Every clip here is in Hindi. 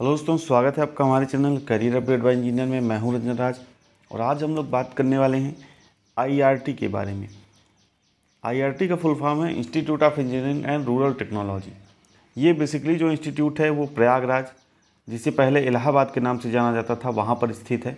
हेलो दोस्तों स्वागत है आपका हमारे channel career update by engineer में मैं हूं रंजन राज और आज हम लोग बात करने वाले हैं आईआरटी e के बारे में आईआरटी e का फुल फॉर्म है institute of engineering and rural technology ये बेसिकली जो इंस्टीट्यूट है वो प्रयागराज जिसे पहले इलाहाबाद के नाम से जाना जाता था वहाँ पर स्थित है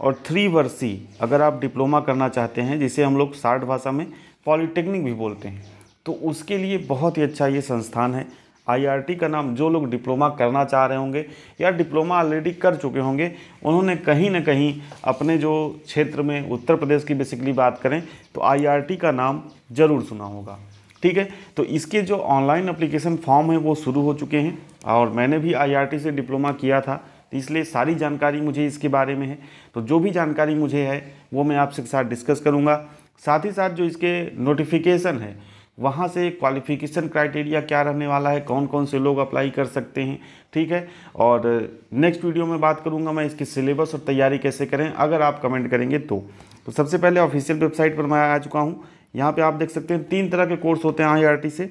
और थ्री वर्षी अगर आप डिप्लोमा करना चाहते हैं जिसे हम लोग साठ भाषा में पॉलिटेक्निक भी बोलते हैं तो उसके लिए बहुत ही अच्छा ये संस्थान है आईआरटी का नाम जो लोग डिप्लोमा करना चाह रहे होंगे या डिप्लोमा ऑलरेडी कर चुके होंगे उन्होंने कहीं ना कहीं अपने जो क्षेत्र में उत्तर प्रदेश की बेसिकली बात करें तो आईआरटी का नाम ज़रूर सुना होगा ठीक है तो इसके जो ऑनलाइन अप्लीकेशन फॉर्म है वो शुरू हो चुके हैं और मैंने भी आई से डिप्लोमा किया था तो इसलिए सारी जानकारी मुझे इसके बारे में है तो जो भी जानकारी मुझे है वो मैं आपसे साथ डिस्कस करूँगा साथ ही साथ जो इसके नोटिफिकेशन है वहाँ से क्वालिफिकेशन क्राइटेरिया क्या रहने वाला है कौन कौन से लोग अप्लाई कर सकते हैं ठीक है और नेक्स्ट वीडियो में बात करूँगा मैं इसकी सिलेबस और तैयारी कैसे करें अगर आप कमेंट करेंगे तो तो सबसे पहले ऑफिशियल वेबसाइट पर मैं आ चुका हूँ यहाँ पे आप देख सकते हैं तीन तरह के कोर्स होते हैं आई से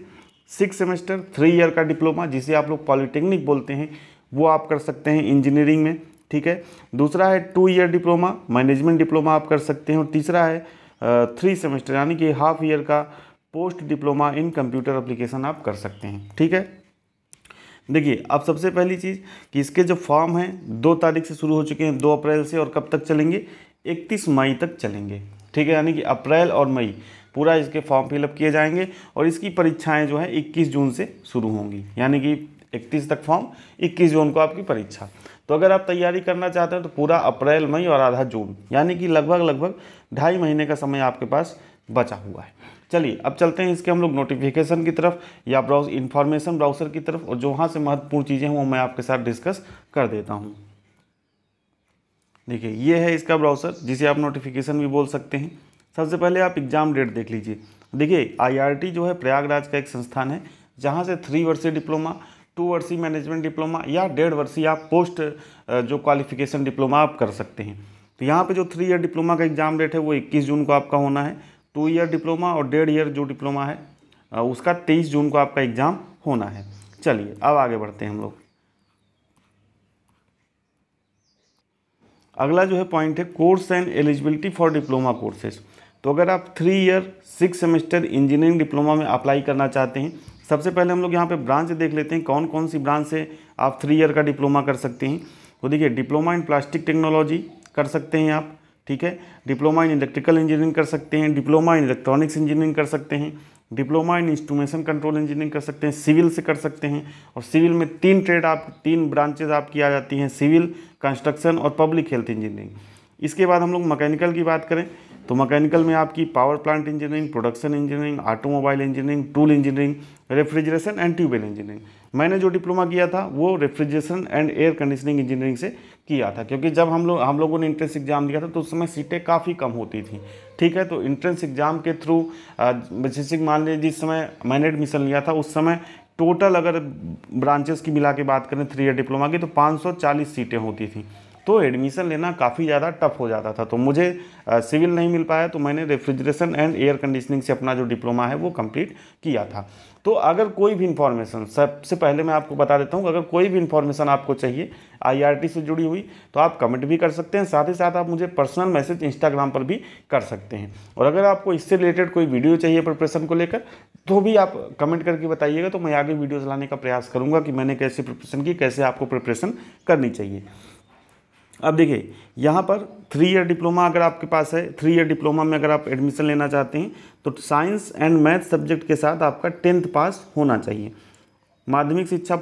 सिक्स सेमेस्टर थ्री ईयर का डिप्लोमा जिसे आप लोग पॉलिटेक्निक बोलते हैं वो आप कर सकते हैं इंजीनियरिंग में ठीक है दूसरा है two year diploma management diploma आप कर सकते हैं और तीसरा है थ्री सेमेस्टर यानी कि हाफ ईयर का post diploma in computer application आप कर सकते हैं ठीक है देखिए अब सबसे पहली चीज़ कि इसके जो फॉर्म हैं दो तारीख से शुरू हो चुके हैं दो अप्रैल से और कब तक चलेंगे इकतीस मई तक चलेंगे ठीक है यानी कि अप्रैल और मई पूरा इसके फॉर्म फिलअप किए जाएंगे और इसकी परीक्षाएं जो हैं इक्कीस जून से शुरू होंगी यानी कि इकतीस तक फॉर्म इक्कीस जून को आपकी परीक्षा तो अगर आप तैयारी करना चाहते हैं तो पूरा अप्रैल मई और आधा जून यानी कि लगभग लगभग ढाई महीने का समय आपके पास बचा हुआ है चलिए अब चलते हैं इसके हम लोग नोटिफिकेशन की तरफ या ब्राउज इन्फॉर्मेशन ब्राउज़र की तरफ और जो वहाँ से महत्वपूर्ण चीज़ें हैं वो मैं आपके साथ डिस्कस कर देता हूँ देखिए ये है इसका ब्राउज़र जिसे आप नोटिफिकेशन भी बोल सकते हैं सबसे पहले आप एग्ज़ाम डेट देख लीजिए देखिए आईआरटी जो है प्रयागराज का एक संस्थान है जहाँ से थ्री वर्षीय डिप्लोमा टू वर्षीय मैनेजमेंट डिप्लोमा या डेढ़ वर्षीय आप पोस्ट जो क्वालिफिकेशन डिप्लोमा आप कर सकते हैं तो यहाँ पर जो थ्री ईयर डिप्लोमा का एग्ज़ाम डेट है वो इक्कीस जून को आपका होना है टू ईयर डिप्लोमा और डेढ़ ईयर जो डिप्लोमा है उसका तेईस जून को आपका एग्ज़ाम होना है चलिए अब आगे बढ़ते हैं हम लोग अगला जो है पॉइंट है course and eligibility for diploma courses तो अगर आप three year six semester engineering diploma में अप्लाई करना चाहते हैं सबसे पहले हम लोग यहाँ पे ब्रांच देख लेते हैं कौन कौन सी ब्रांच से आप थ्री ईयर का डिप्लोमा कर सकते हैं तो देखिए डिप्लोमा इन प्लास्टिक टेक्नोलॉजी कर सकते हैं आप ठीक है डिप्लोमा इन इलेक्ट्रिकल इंजीनियरिंग कर सकते हैं डिप्लोमा इन इलेक्ट्रॉनिक्स इंजीनियरिंग कर सकते हैं diploma in instrumentation control engineering कर सकते हैं सिविल से कर सकते हैं और सिविल में तीन ट्रेड आप तीन ब्रांचेज आपकी आ जाती हैं सिविल कंस्ट्रक्शन और पब्लिक हेल्थ इंजीनियरिंग इसके बाद हम लोग मैकेनिकल की बात करें तो मैकेनिकल में आपकी power plant engineering production engineering automobile engineering tool engineering refrigeration and tubewell engineering मैंने जो डिप्लोमा किया था वो refrigeration and air conditioning engineering से किया था क्योंकि जब हम लोग हम लोगों ने इंट्रेंस एग्ज़ाम दिया था तो उस समय सीटें काफ़ी कम होती थी ठीक है तो इंट्रेंस एग्ज़ाम के थ्रू जैसे मान लीजिए जिस समय मैंने एडमिशन लिया था उस समय टोटल अगर ब्रांचेस की मिला के बात करें थ्री ईयर डिप्लोमा की तो 540 सीटें होती थी तो एडमिशन लेना काफ़ी ज़्यादा टफ हो जाता था तो मुझे सिविल नहीं मिल पाया तो मैंने रेफ्रिजरेशन एंड एयर कंडीशनिंग से अपना जो डिप्लोमा है वो कंप्लीट किया था तो अगर कोई भी इन्फॉर्मेशन सबसे पहले मैं आपको बता देता हूँ अगर कोई भी इन्फॉर्मेशन आपको चाहिए आईआरटी से जुड़ी हुई तो आप कमेंट भी कर सकते हैं साथ ही साथ आप मुझे पर्सनल मैसेज इंस्टाग्राम पर भी कर सकते हैं और अगर आपको इससे रिलेटेड कोई वीडियो चाहिए प्रिपरेशन को लेकर तो भी आप कमेंट करके बताइएगा तो मैं आगे वीडियोज़ लाने का प्रयास करूँगा कि मैंने कैसे प्रिपरेशन की कैसे आपको प्रिपरेशन करनी चाहिए अब देखिए यहाँ पर थ्री ईयर डिप्लोमा अगर आपके पास है थ्री ईयर डिप्लोमा में अगर आप एडमिशन लेना चाहते हैं तो साइंस एंड मैथ सब्जेक्ट के साथ आपका टेंथ पास होना चाहिए माध्यमिक शिक्षा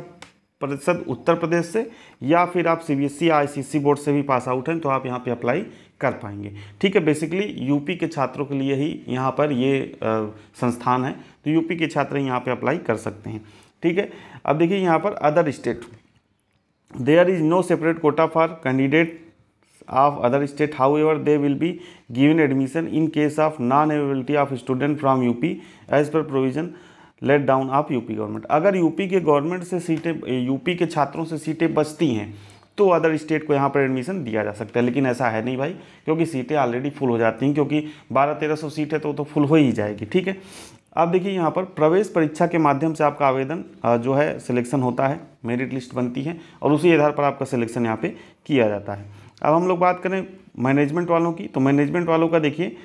परिषद उत्तर प्रदेश से या फिर आप C B S C board से भी पास आउट हैं तो आप यहाँ पर अप्लाई कर पाएंगे ठीक है बेसिकली यूपी के छात्रों के लिए ही यहाँ पर ये आ, संस्थान है तो यूपी के छात्र यहाँ पे अप्लाई कर सकते हैं ठीक है अब देखिए यहाँ पर other state there is no separate quota for candidates of other state however they will be given admission in case of non availability of student from up as per provision laid down of UP government अगर यूपी के गवर्नमेंट से सीटें यूपी के छात्रों से सीटें बचती हैं तो अदर स्टेट को यहाँ पर एडमिशन दिया जा सकता है लेकिन ऐसा है नहीं भाई क्योंकि सीटें ऑलरेडी फुल हो जाती हैं क्योंकि बारह तेरह सौ सीट है तो तो फुल हो ही जाएगी ठीक है अब देखिए यहाँ पर प्रवेश परीक्षा के माध्यम से आपका आवेदन जो है सिलेक्शन होता है मेरिट लिस्ट बनती है और उसी आधार पर आपका सिलेक्शन यहाँ पे किया जाता है अब हम लोग बात करें मैनेजमेंट वालों की तो मैनेजमेंट वालों का देखिए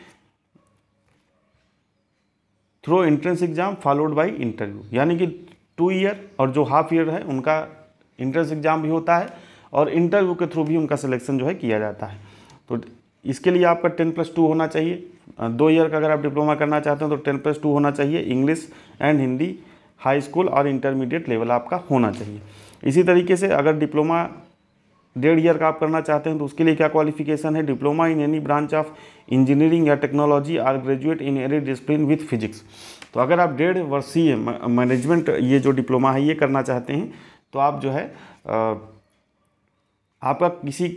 through entrance exam followed by interview यानी कि टू ईयर और जो हाफ ईयर है उनका इंट्रेंस एग्ज़ाम भी होता है और इंटरव्यू के थ्रू भी उनका सिलेक्शन जो है किया जाता है तो इसके लिए आपका टेन प्लस टू होना चाहिए दो ईयर का अगर आप डिप्लोमा करना चाहते हैं तो टेन प्लस टू होना चाहिए English and Hindi high school और इंटरमीडिएट लेवल आपका होना चाहिए इसी तरीके से अगर डिप्लोमा डेढ़ ईयर का आप करना चाहते हैं तो उसके लिए क्या क्वालिफिकेशन है diploma in any branch of engineering या टेक्नोलॉजी और graduate in any discipline with physics तो अगर आप डेढ़ वर्षीय मैनेजमेंट ये जो डिप्लोमा है ये करना चाहते हैं तो आप जो है आपका किसी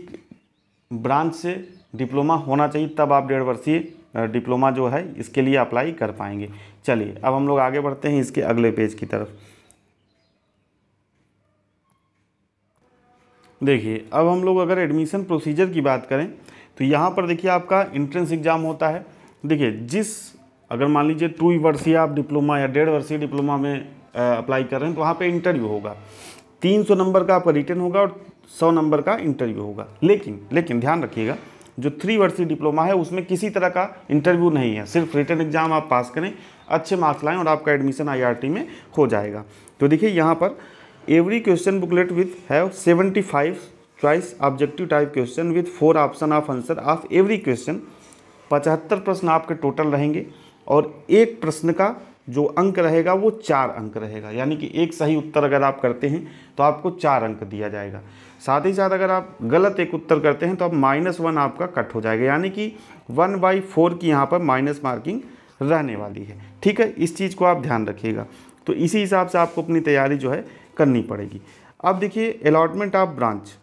ब्रांच से डिप्लोमा होना चाहिए तब आप डेढ़ वर्षीय डिप्लोमा जो है इसके लिए अप्लाई कर पाएंगे चलिए अब हम लोग आगे बढ़ते हैं इसके अगले पेज की तरफ देखिए अब हम लोग अगर एडमिशन प्रोसीजर की बात करें तो यहाँ पर देखिए आपका इंट्रेंस एग्ज़ाम होता है देखिए जिस अगर मान लीजिए टू वर्षीय आप डिप्लोमा या डेढ़ वर्षीय डिप्लोमा में अप्लाई कर रहे हैं तो वहाँ पे इंटरव्यू होगा 300 नंबर का आपका रिटर्न होगा और 100 नंबर का इंटरव्यू होगा लेकिन लेकिन ध्यान रखिएगा जो थ्री वर्षीय डिप्लोमा है उसमें किसी तरह का इंटरव्यू नहीं है सिर्फ रिटर्न एग्जाम आप पास करें अच्छे मार्क्स लाएँ और आपका एडमिशन आई में हो जाएगा तो देखिए यहाँ पर एवरी क्वेश्चन बुकलेट विथ है seventy five choice objective type question with four option of answer of every question पचहत्तर प्रश्न आपके टोटल रहेंगे और एक प्रश्न का जो अंक रहेगा वो चार अंक रहेगा यानी कि एक सही उत्तर अगर आप करते हैं तो आपको चार अंक दिया जाएगा साथ ही साथ अगर आप गलत एक उत्तर करते हैं तो आप माइनस वन आपका कट हो जाएगा यानी कि वन बाई फोर की यहाँ पर माइनस मार्किंग रहने वाली है ठीक है इस चीज़ को आप ध्यान रखिएगा तो इसी हिसाब से आपको अपनी तैयारी जो है करनी पड़ेगी अब देखिए अलॉटमेंट ऑफ ब्रांच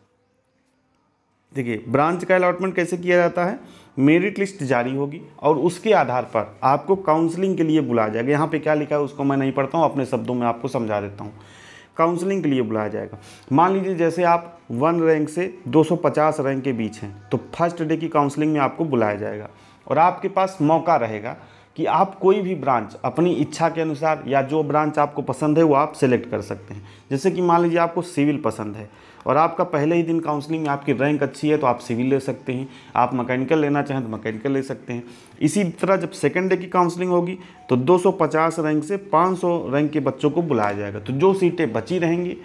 देखिए ब्रांच का अलॉटमेंट कैसे किया जाता है मेरिट लिस्ट जारी होगी और उसके आधार पर आपको काउंसलिंग के लिए बुलाया जाएगा यहाँ पे क्या लिखा है उसको मैं नहीं पढ़ता हूँ अपने शब्दों में आपको समझा देता हूँ काउंसलिंग के लिए बुलाया जाएगा मान लीजिए जैसे आप वन रैंक से 250 रैंक के बीच हैं तो फर्स्ट डे की काउंसलिंग में आपको बुलाया जाएगा और आपके पास मौका रहेगा कि आप कोई भी ब्रांच अपनी इच्छा के अनुसार या जो ब्रांच आपको पसंद है वो आप सेलेक्ट कर सकते हैं जैसे कि मान लीजिए आपको सिविल पसंद है और आपका पहले ही दिन काउंसलिंग में आपकी रैंक अच्छी है तो आप सिविल ले सकते हैं आप मैकेनिकल लेना चाहें तो मैकेनिकल ले सकते हैं इसी तरह जब सेकेंड डे की काउंसलिंग होगी तो 250 रैंक से 500 रैंक के बच्चों को बुलाया जाएगा तो जो सीटें बची रहेंगी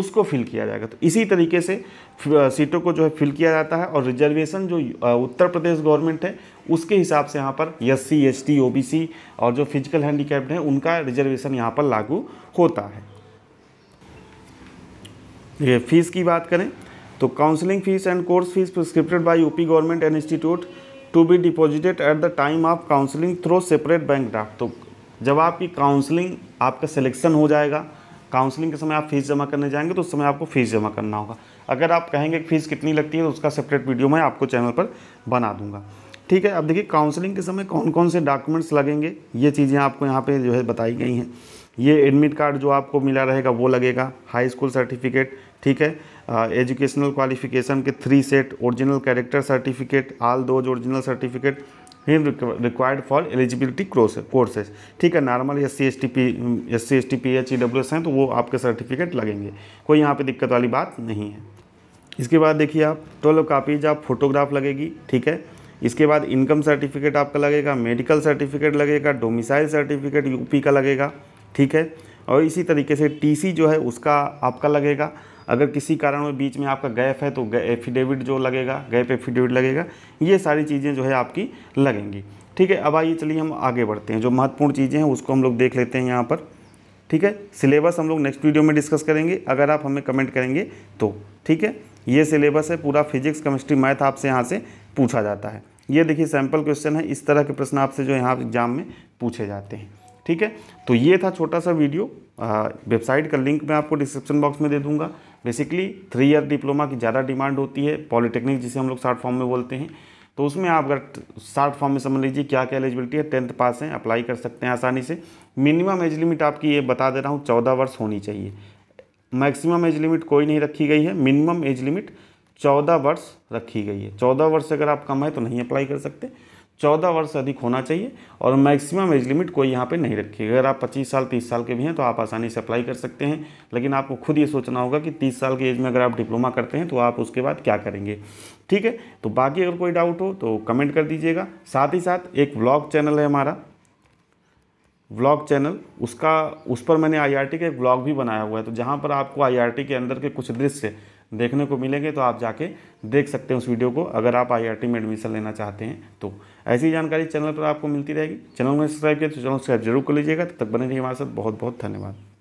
उसको फिल किया जाएगा तो इसी तरीके से सीटों को जो है फिल किया जाता है और रिजर्वेशन जो उत्तर प्रदेश गवर्नमेंट है उसके हिसाब से यहाँ पर S C S T O B C और जो फिजिकल हैंडीकैप्ड हैं उनका रिजर्वेशन यहाँ पर लागू होता है देखिए फ़ीस की बात करें तो counselling fee and course fee prescribed by UP government and institute to be deposited at the time of counselling through separate bank draft तो जब आपकी काउंसलिंग आपका सिलेक्शन हो जाएगा काउंसलिंग के समय आप फीस जमा करने जाएंगे तो उस समय आपको फीस जमा करना होगा अगर आप कहेंगे कि फीस कितनी लगती है तो उसका सेपरेट वीडियो मैं आपको चैनल पर बना दूंगा ठीक है अब देखिए काउंसलिंग के समय कौन कौन से डॉक्यूमेंट्स लगेंगे ये चीज़ें आपको यहाँ पे जो है बताई गई हैं ये एडमिट कार्ड जो आपको मिला रहेगा वो लगेगा हाई स्कूल सर्टिफिकेट ठीक है एजुकेशनल क्वालिफिकेशन के three set original character certificate all those original certificate in required for eligibility courses ठीक है normal S C S T P S C S T P H E W S हैं तो वो आपके सर्टिफिकेट लगेंगे कोई यहाँ पे दिक्कत वाली बात नहीं है इसके बाद देखिए आप ट्वेल्व कापीज आप फोटोग्राफ लगेगी ठीक है इसके बाद इनकम सर्टिफिकेट आपका लगेगा मेडिकल सर्टिफिकेट लगेगा डोमिसाइल सर्टिफिकेट यूपी का लगेगा ठीक है और इसी तरीके से टीसी जो है उसका आपका लगेगा अगर किसी कारण में बीच में आपका गैप है तो एफिडेविट जो लगेगा गैप एफिडेविट लगेगा ये सारी चीज़ें जो है आपकी लगेंगी ठीक है अब आइए चलिए हम आगे बढ़ते हैं जो महत्वपूर्ण चीज़ें हैं उसको हम लोग देख लेते हैं यहाँ पर ठीक है सिलेबस हम लोग नेक्स्ट वीडियो में डिस्कस करेंगे अगर आप हमें कमेंट करेंगे तो ठीक है ये सिलेबस है पूरा फिजिक्स केमिस्ट्री मैथ आपसे यहाँ से पूछा जाता है ये देखिए सैम्पल क्वेश्चन है इस तरह के प्रश्न आपसे जो यहाँ एग्जाम में पूछे जाते हैं ठीक है तो ये था छोटा सा वीडियो वेबसाइट का लिंक मैं आपको डिस्क्रिप्शन बॉक्स में दे दूंगा बेसिकली थ्री ईयर डिप्लोमा की ज़्यादा डिमांड होती है पॉलिटेक्निक जिसे हम लोग शार्ट फॉर्म में बोलते हैं तो उसमें आप अगर शार्ट फॉर्म में समझ लीजिए क्या क्या एलिजिबिलिटी है टेंथ पास हैं अप्लाई कर सकते हैं आसानी से मिनिमम एज लिमिट आपकी ये बता दे रहा हूँ चौदह वर्ष होनी चाहिए मैक्सिमम एज लिमिट कोई नहीं रखी गई है मिनिमम एज लिमिट चौदह वर्ष रखी गई है चौदह वर्ष अगर आप कम है तो नहीं अप्लाई कर सकते चौदह वर्ष अधिक होना चाहिए और मैक्सिमम एज लिमिट कोई यहाँ पे नहीं रखी अगर आप पच्चीस साल तीस साल के भी हैं तो आप आसानी से अप्लाई कर सकते हैं लेकिन आपको खुद ये सोचना होगा कि तीस साल की एज में अगर आप डिप्लोमा करते हैं तो आप उसके बाद क्या करेंगे ठीक है तो बाकी अगर कोई डाउट हो तो कमेंट कर दीजिएगा साथ ही साथ एक ब्लॉग चैनल है हमारा व्लॉग चैनल उसका उस पर मैंने आई का एक ब्लॉग भी बनाया हुआ है तो जहाँ पर आपको आई के अंदर के कुछ दृश्य देखने को मिलेंगे तो आप जाके देख सकते हैं उस वीडियो को अगर आप आई में एडमिशन लेना चाहते हैं तो ऐसी जानकारी चैनल पर आपको मिलती रहेगी चैनल में सब्सक्राइब किया तो चैनल सब्सक्राइब जरूर कर लीजिएगा तब तक बने रहिए हमारे साथ बहुत बहुत धन्यवाद